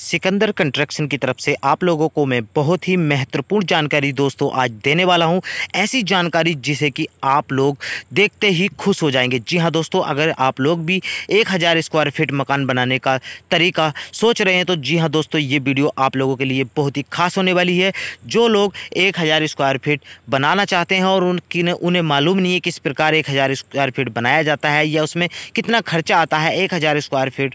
Sikandar construction की तरफ से आप लोगों को मैं बहुत ही महत्वपूर्ण जानकारी दोस्तों आज देने वाला हूं ऐसी जानकारी जिसे कि आप लोग देखते ही खुश हो जाएंगे जी हाँ दोस्तों अगर आप लोग भी एक हज़ार स्क्वायर फीट मकान बनाने का तरीका सोच रहे हैं तो जी हाँ दोस्तों ये वीडियो आप लोगों के लिए बहुत ही खास होने वाली है जो लोग एक हज़ार स्क्वायर फीट बनाना चाहते हैं और उनकी उन्हें मालूम नहीं है किस प्रकार एक हज़ार स्क्वायर फीट बनाया जाता है या उसमें कितना खर्चा आता है एक हज़ार स्क्वायर फीट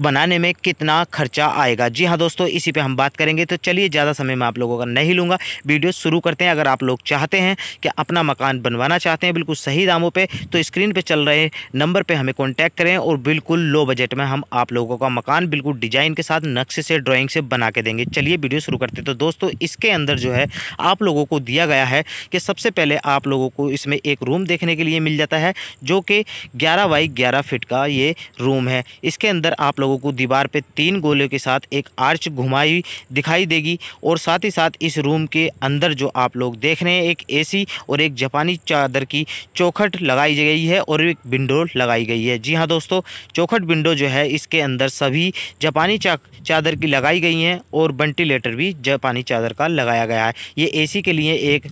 बनाने में कितना खर्चा आएगा जी हाँ दोस्तों इसी पे हम बात करेंगे तो चलिए ज़्यादा समय मैं आप लोगों का नहीं लूँगा वीडियो शुरू करते हैं अगर आप लोग चाहते हैं कि अपना मकान बनवाना चाहते हैं बिल्कुल सही दामों पे तो स्क्रीन पे चल रहे नंबर पे हमें कॉन्टैक्ट करें और बिल्कुल लो बजट में हम आप लोगों का मकान बिल्कुल डिजाइन के साथ नक्शे से ड्राॅइंग से बना के देंगे चलिए वीडियो शुरू करते तो दोस्तों इसके अंदर जो है आप लोगों को दिया गया है कि सबसे पहले आप लोगों को इसमें एक रूम देखने के लिए मिल जाता है जो कि ग्यारह बाई ग्यारह फिट का ये रूम है इसके अंदर आप लोगों को दीवार पे तीन गोलियों के साथ एक आर्च घुमाई दिखाई देगी और साथ ही साथ इस रूम के अंदर जो आप लोग देख रहे हैं एक एसी और एक जापानी चादर की चौखट लगाई गई है और एक विंडो लगाई गई है जी हाँ दोस्तों चौखट विंडो जो है इसके अंदर सभी जापानी चादर की लगाई गई हैं और वेंटिलेटर भी जापानी चादर का लगाया गया है ये ए के लिए एक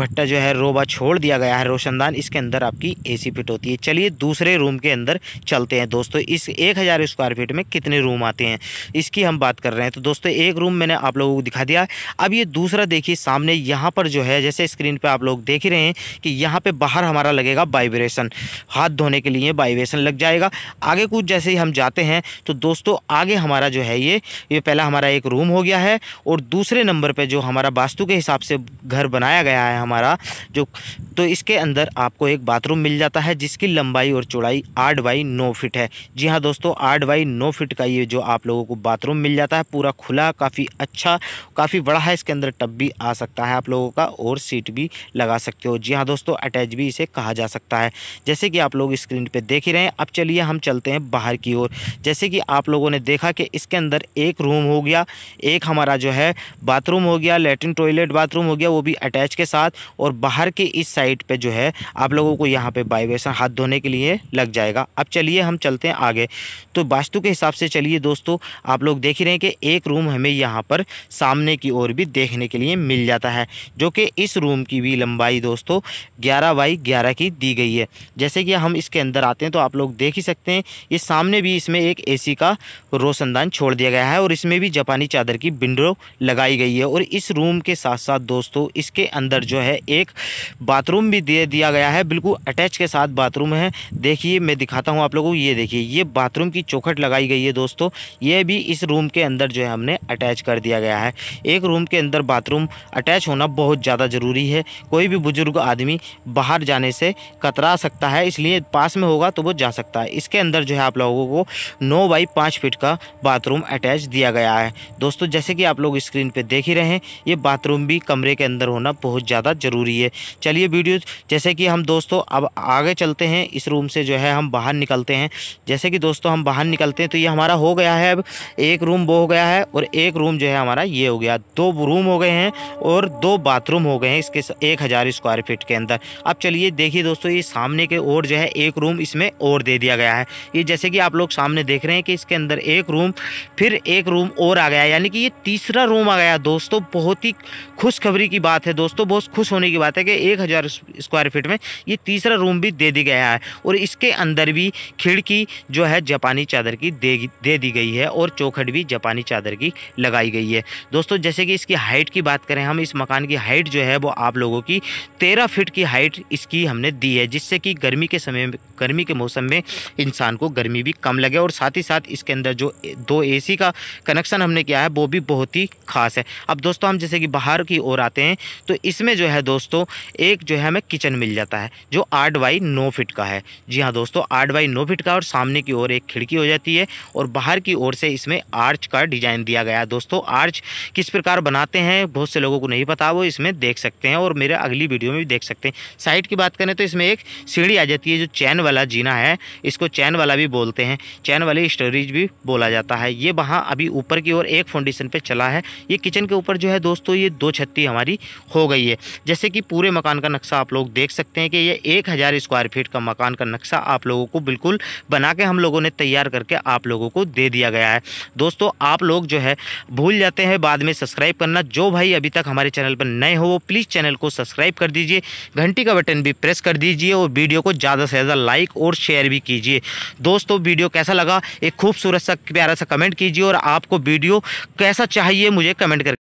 भट्टा जो है रोबा छोड़ दिया गया है रोशनदान इसके अंदर आपकी एसी फिट होती है चलिए दूसरे रूम के अंदर चलते हैं दोस्तों इस एक हज़ार स्क्वायर फीट फ्लैट में कितने रूम आते हैं इसकी हम बात कर रहे हैं तो दोस्तों एक रूम मैंने आप लोगों को दिखा दिया अब ये दूसरा देखिए सामने यहाँ पर जो है जैसे स्क्रीन पर आप लोग देख रहे हैं कि यहाँ पर बाहर हमारा लगेगा वाइब्रेशन हाथ धोने के लिए वाइब्रेशन लग जाएगा आगे कुछ जैसे ही हम जाते हैं तो दोस्तों आगे हमारा जो है ये ये पहला हमारा एक रूम हो गया है और दूसरे नंबर पर जो हमारा वास्तु के हिसाब से घर बनाया गया है हमारा जो तो इसके अंदर आपको एक बाथरूम मिल जाता है जिसकी लंबाई और चौड़ाई आठ बाई नौ फिट है जी हाँ दोस्तों आठ बाई नौ फिट का ये जो आप लोगों को बाथरूम मिल जाता है पूरा खुला काफ़ी अच्छा काफ़ी बड़ा है इसके अंदर टब भी आ सकता है आप लोगों का और सीट भी लगा सकते हो जी हाँ दोस्तों अटैच भी इसे कहा जा सकता है जैसे कि आप लोग स्क्रीन पर देख ही रहे हैं अब चलिए हम चलते हैं बाहर की ओर जैसे कि आप लोगों ने देखा कि इसके अंदर एक रूम हो गया एक हमारा जो है बाथरूम हो गया लेटरिन टॉयलेट बाथरूम हो गया वो भी अटैच के साथ और बाहर के इस साइड साइट पे जो है आप लोगों को यहाँ पे वाइब्रेशन हाथ धोने के लिए लग जाएगा अब चलिए हम चलते हैं आगे तो वास्तु के हिसाब से चलिए दोस्तों आप लोग देख रहे हैं कि एक रूम हमें यहाँ पर सामने की ओर भी देखने के लिए मिल जाता है जो कि इस रूम की भी लंबाई दोस्तों ग्यारह बाई ग्यारह की दी गई है जैसे कि हम इसके अंदर आते हैं तो आप लोग देख ही सकते हैं ये सामने भी इसमें एक ए का रोशनदान छोड़ दिया गया है और इसमें भी जापानी चादर की विंडो लगाई गई है और इस रूम के साथ साथ दोस्तों इसके अंदर जो है एक बाथरूम बाथरूम भी दे दिया गया है बिल्कुल अटैच के साथ बाथरूम है देखिए मैं दिखाता हूँ आप लोगों को ये देखिए ये बाथरूम की चौखट लगाई गई है दोस्तों ये भी इस रूम के अंदर जो है हमने अटैच कर दिया गया है एक रूम के अंदर बाथरूम अटैच होना बहुत ज़्यादा ज़रूरी है कोई भी बुज़ुर्ग आदमी बाहर जाने से कतरा सकता है इसलिए पास में होगा तो वो जा सकता है इसके अंदर जो है आप लोगों को नौ बाई पाँच फिट का बाथरूम अटैच दिया गया है दोस्तों जैसे कि आप लोग स्क्रीन पर देख ही रहे हैं ये बाथरूम भी कमरे के अंदर होना बहुत ज़्यादा ज़रूरी है चलिए वीडियोज़ जैसे कि हम दोस्तों अब आगे चलते हैं इस रूम से जो है हम बाहर निकलते हैं जैसे कि दोस्तों हम बाहर निकलते हैं तो ये हमारा हो गया है अब एक रूम वो हो गया है और एक रूम जो है हमारा ये हो गया दो रूम हो गए हैं और दो बाथरूम हो गए हैं इसके एक हज़ार स्क्वायर फीट के अंदर अब चलिए देखिए दोस्तों ये सामने के और जो है एक रूम इसमें और दे दिया गया है ये जैसे कि आप लोग सामने देख रहे हैं कि इसके अंदर एक रूम फिर एक रूम और आ गया यानी कि ये तीसरा रूम आ गया दोस्तों बहुत ही खुशखबरी की बात है दोस्तों बहुत खुश होने की बात है कि एक हज़ार स्क्वायर फीट में ये तीसरा रूम भी दे दी गया है और इसके अंदर भी खिड़की जो है जापानी चादर की दे दे दी गई है और चौखट भी जापानी चादर की लगाई गई है दोस्तों जैसे कि इसकी हाइट की बात करें हम इस मकान की हाइट जो है वो आप लोगों की तेरह फिट की हाइट इसकी हमने दी है जिससे कि गर्मी के समय गर्मी के मौसम में इंसान को गर्मी भी कम लगे और साथ ही साथ इसके अंदर जो दो एसी का कनेक्शन हमने किया है वो भी बहुत ही खास है अब दोस्तों हम जैसे कि बाहर की ओर आते हैं तो इसमें जो है दोस्तों एक जो है हमें किचन मिल जाता है जो आठ बाई नौ फिट का है जी हाँ दोस्तों आठ बाई नौ फिट का और सामने की ओर एक खिड़की हो जाती है और बाहर की ओर से इसमें आर्च का डिज़ाइन दिया गया है दोस्तों आर्च किस प्रकार बनाते हैं बहुत से लोगों को नहीं पता वो इसमें देख सकते हैं और मेरे अगली वीडियो में भी देख सकते हैं साइड की बात करें तो इसमें एक सीढ़ी आ जाती है जो चैन वाला जीना है इसको चैन वाला भी बोलते हैं चैन वाली स्टोरेज भी बोला जाता है ये वहाँ अभी ऊपर की ओर एक फाउंडेशन पर चला है ये किचन के ऊपर जो है दोस्तों ये दो छत्ती हमारी हो गई है जैसे कि पूरे मकान का नक्शा नक्शा आप लोग देख सकते हैं कि ये एक हज़ार स्क्वायर फीट का मकान का नक्शा आप लोगों को बिल्कुल बना के हम लोगों ने तैयार करके आप लोगों को दे दिया गया है दोस्तों आप लोग जो है भूल जाते हैं बाद में सब्सक्राइब करना जो भाई अभी तक हमारे चैनल पर नए हो वो प्लीज़ चैनल को सब्सक्राइब कर दीजिए घंटी का बटन भी प्रेस कर दीजिए और वीडियो को ज़्यादा से ज़्यादा लाइक और शेयर भी कीजिए दोस्तों वीडियो कैसा लगा एक खूबसूरत सा प्यारा सा कमेंट कीजिए और आपको वीडियो कैसा चाहिए मुझे कमेंट कर